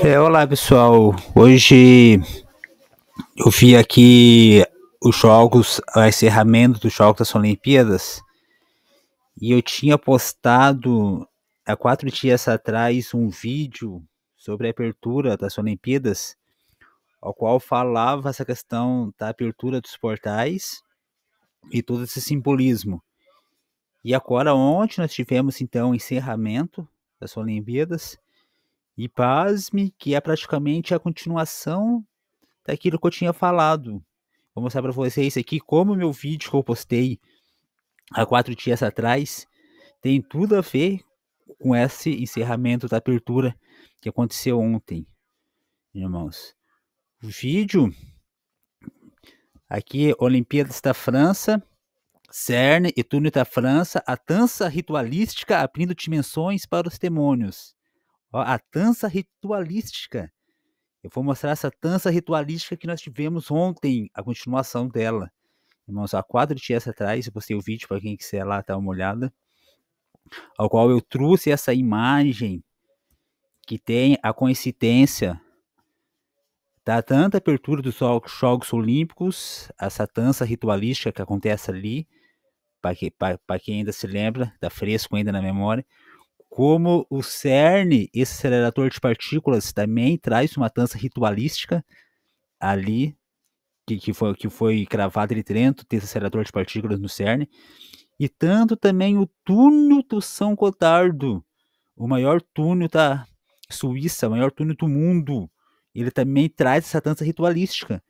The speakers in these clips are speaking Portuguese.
É, olá pessoal, hoje eu vi aqui os jogos, o encerramento dos jogos das Olimpíadas e eu tinha postado há quatro dias atrás um vídeo sobre a abertura das Olimpíadas, ao qual falava essa questão da abertura dos portais e todo esse simbolismo. E agora ontem nós tivemos então o encerramento das Olimpíadas e pasme, que é praticamente a continuação daquilo que eu tinha falado. Vou mostrar para vocês aqui como meu vídeo que eu postei há quatro dias atrás tem tudo a ver com esse encerramento da abertura que aconteceu ontem, irmãos. O vídeo aqui, Olimpíadas da França, CERN e Túnel da França, a dança ritualística abrindo dimensões para os demônios. Ó, a dança ritualística. Eu vou mostrar essa dança ritualística que nós tivemos ontem, a continuação dela. Irmãos, há quatro dias atrás, eu postei o um vídeo para quem quiser lá dar uma olhada, ao qual eu trouxe essa imagem que tem a coincidência da tanta abertura dos Jogos Olímpicos, essa dança ritualística que acontece ali, para que, quem ainda se lembra, da fresco ainda na memória, como o CERN, esse acelerador de partículas, também traz uma dança ritualística ali, que, que, foi, que foi cravado em Trento, tem esse acelerador de partículas no CERN, e tanto também o túnel do São Gotardo, o maior túnel da Suíça, o maior túnel do mundo, ele também traz essa dança ritualística.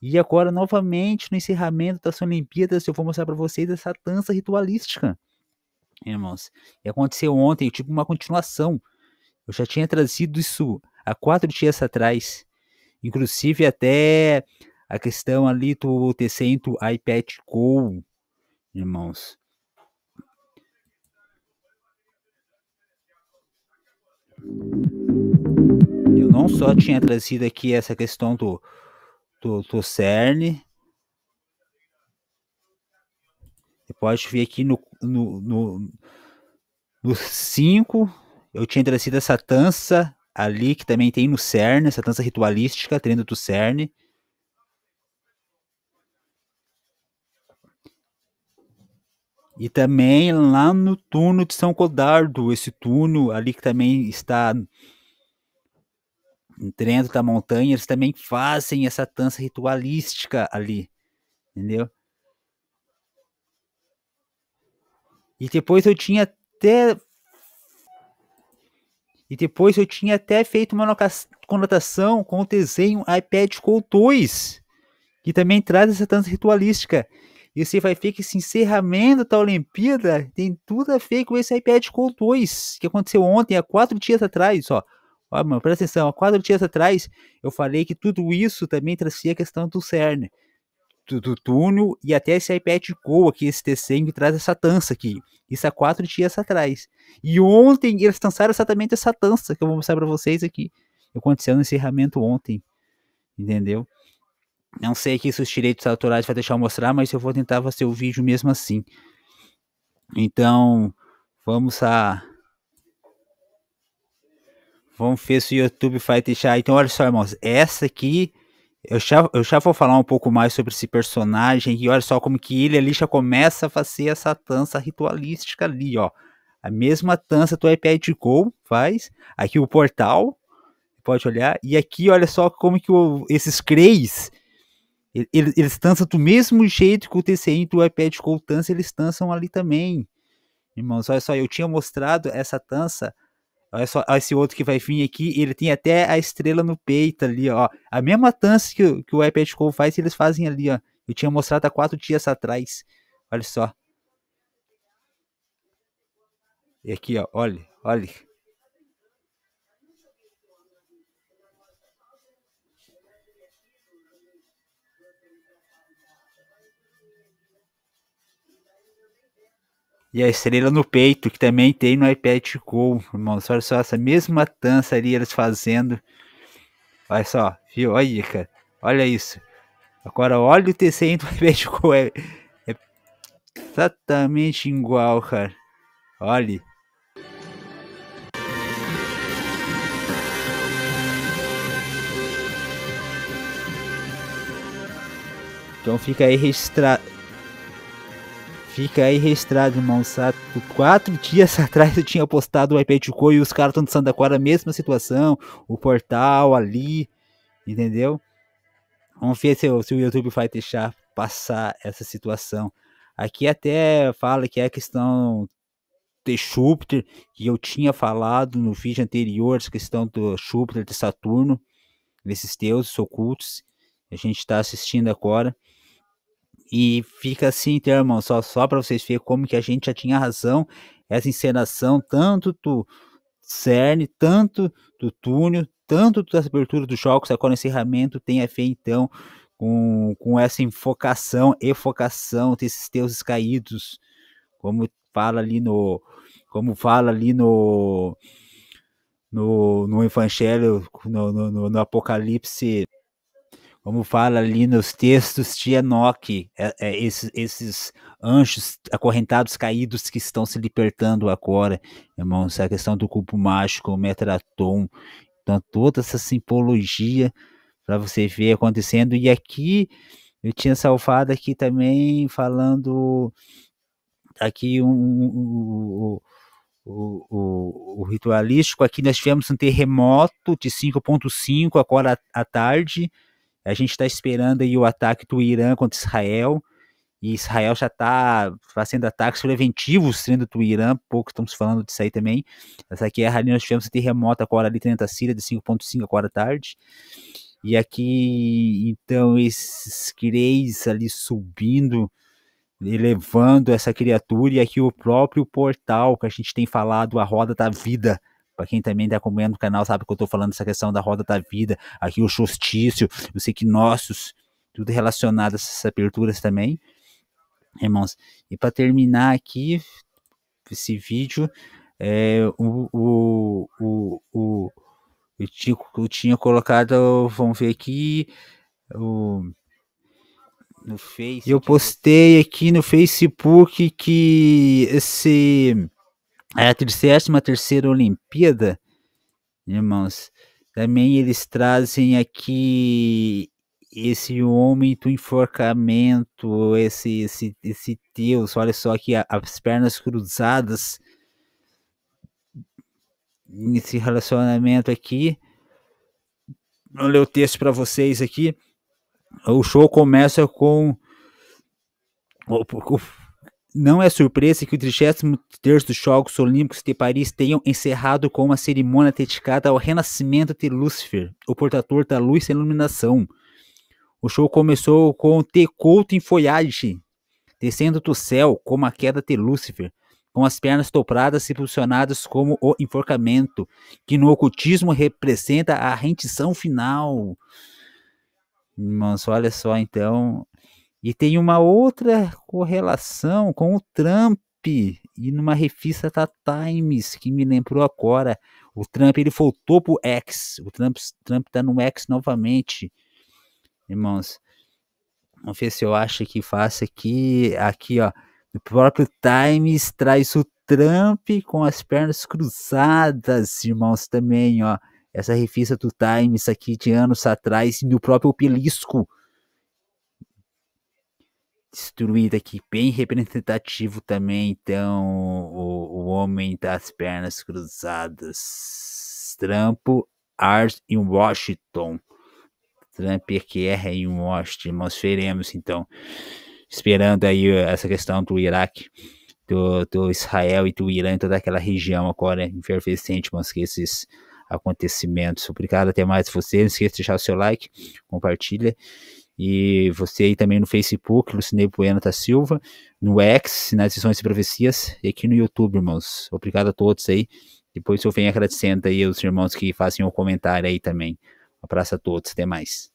E agora, novamente, no encerramento das Olimpíadas, eu vou mostrar para vocês essa dança ritualística irmãos. E aconteceu ontem, tipo uma continuação. Eu já tinha trazido isso há quatro dias atrás. Inclusive até a questão ali do T100 iPad Go, irmãos. Eu não só tinha trazido aqui essa questão do, do, do CERN, Pode ver aqui no 5, no, no, no cinco, eu tinha trazido essa tança ali, que também tem no CERN, essa dança ritualística, treino do CERN. E também lá no túnel de São Codardo, esse túnel ali que também está dentro da tá montanha, eles também fazem essa dança ritualística ali, entendeu? E depois eu tinha até. E depois eu tinha até feito uma conotação com o desenho iPad Call 2, que também traz essa dança ritualística. E você vai ver que esse encerramento da Olimpíada tem tudo a ver com esse iPad Call 2, que aconteceu ontem, há quatro dias atrás, ó. Ó, mano, presta atenção, há quatro dias atrás eu falei que tudo isso também trazia a questão do CERN do, do túnel e até esse iPad Go aqui, esse T100 traz essa tança aqui. Isso há quatro dias atrás. E ontem eles dançaram exatamente essa tança que eu vou mostrar para vocês aqui. Aconteceu no encerramento ontem, entendeu? Não sei que se os direitos autorais vai deixar eu mostrar, mas eu vou tentar fazer o vídeo mesmo assim. Então, vamos a... Vamos ver se o YouTube vai deixar. Então, olha só, irmãos. Essa aqui eu já, eu já vou falar um pouco mais sobre esse personagem e olha só como que ele ali já começa a fazer essa dança ritualística ali, ó. A mesma dança do iPad Go faz, aqui o portal, pode olhar, e aqui olha só como que o, esses creis, eles, eles dançam do mesmo jeito que o TCI do iPad Go dança, eles dançam ali também. Irmãos, olha só, eu tinha mostrado essa dança Olha só, esse outro que vai vir aqui, ele tem até a estrela no peito ali, ó. A mesma dança que, que o iPad Go faz, eles fazem ali, ó. Eu tinha mostrado há quatro dias atrás. Olha só. E aqui, ó, olha, olha. E a estrela no peito, que também tem no iPad Go, irmãos. Olha só, essa mesma dança ali eles fazendo. Olha só, viu? Olha aí, cara. Olha isso. Agora olha o desenho do iPad Go. É, é exatamente igual, cara. Olha. Então fica aí registrado Fica aí registrado, irmão. Sato. Quatro dias atrás eu tinha postado o iPad Co e os caras estão agora a mesma situação. O portal ali, entendeu? Vamos ver se, se o YouTube vai deixar passar essa situação. Aqui até fala que é a questão de Júpiter, que eu tinha falado no vídeo anterior, questão do Júpiter, de Saturno, desses deuses ocultos. A gente está assistindo agora. E fica assim, então, irmão, só, só para vocês verem como que a gente já tinha razão, essa encenação, tanto do cerne, tanto do túnel, tanto da abertura dos jogos, agora o encerramento tem a ver, então, com, com essa enfocação, efocação desses deuses caídos, como fala ali no... Como fala ali no no, no Evangelho, no, no, no, Apocalipse como fala ali nos textos de Enoque, é, é, esses, esses anjos acorrentados caídos que estão se libertando agora, irmãos, a questão do cubo mágico, o metratom, então toda essa simbologia para você ver acontecendo, e aqui eu tinha salvado aqui também falando aqui um, um, um o, ritualístico, aqui nós tivemos um terremoto de 5.5 agora à tarde, a gente está esperando aí o ataque do Irã contra Israel. E Israel já está fazendo ataques preventivos dentro do Irã, pouco estamos falando disso aí também. Essa guerra ali nós tivemos um terremoto agora ali dentro da Síria de 5.5 agora à tarde. E aqui, então, esses greys ali subindo, elevando essa criatura, e aqui o próprio portal que a gente tem falado, a roda da vida, para quem também está acompanhando o canal, sabe que eu estou falando essa questão da roda da vida, aqui o justício, os equinócios, tudo relacionado a essas aperturas também, irmãos. E para terminar aqui esse vídeo, é, o, o, o, o eu tinha, eu tinha colocado, vamos ver aqui, o, no Facebook. Eu postei aqui no Facebook que esse é a 33 Olimpíada, irmãos. Também eles trazem aqui esse homem do enforcamento, esse, esse, esse Deus, olha só aqui as pernas cruzadas nesse relacionamento aqui. Vou ler o texto para vocês aqui. O show começa com o, o, não é surpresa que o 33 dos Jogos Olímpicos de Paris tenham encerrado com uma cerimônia dedicada ao renascimento de Lúcifer, o portador da luz e iluminação. O show começou com The Couto em folhagem, descendo do céu como a queda de Lúcifer, com as pernas dobradas e posicionadas como o enforcamento, que no ocultismo representa a rendição final. Irmãos, olha só então e tem uma outra correlação com o Trump e numa revista da Times que me lembrou agora. O Trump ele voltou pro X. O Trump Trump tá no X novamente, irmãos. Vamos ver se eu acho que faço aqui, aqui ó. O próprio Times traz o Trump com as pernas cruzadas, irmãos, também, ó. Essa revista do Times aqui de anos atrás, e no próprio Pelisco destruído aqui, bem representativo também. Então, o, o homem das pernas cruzadas. Trump, Art e Washington. Trump é que erra em Washington. Nós veremos, então, esperando aí essa questão do Iraque. Do, do, Israel e do Irã e toda aquela região agora mas que esses acontecimentos. Obrigado, até mais vocês. Não esqueça de deixar o seu like, compartilha e você aí também no Facebook, Lucinei Bueno da Silva, no X, nas Sessões de Profecias, e aqui no YouTube, irmãos. Obrigado a todos aí. Depois eu venho agradecendo aí os irmãos que fazem o um comentário aí também. Um abraço a todos, até mais.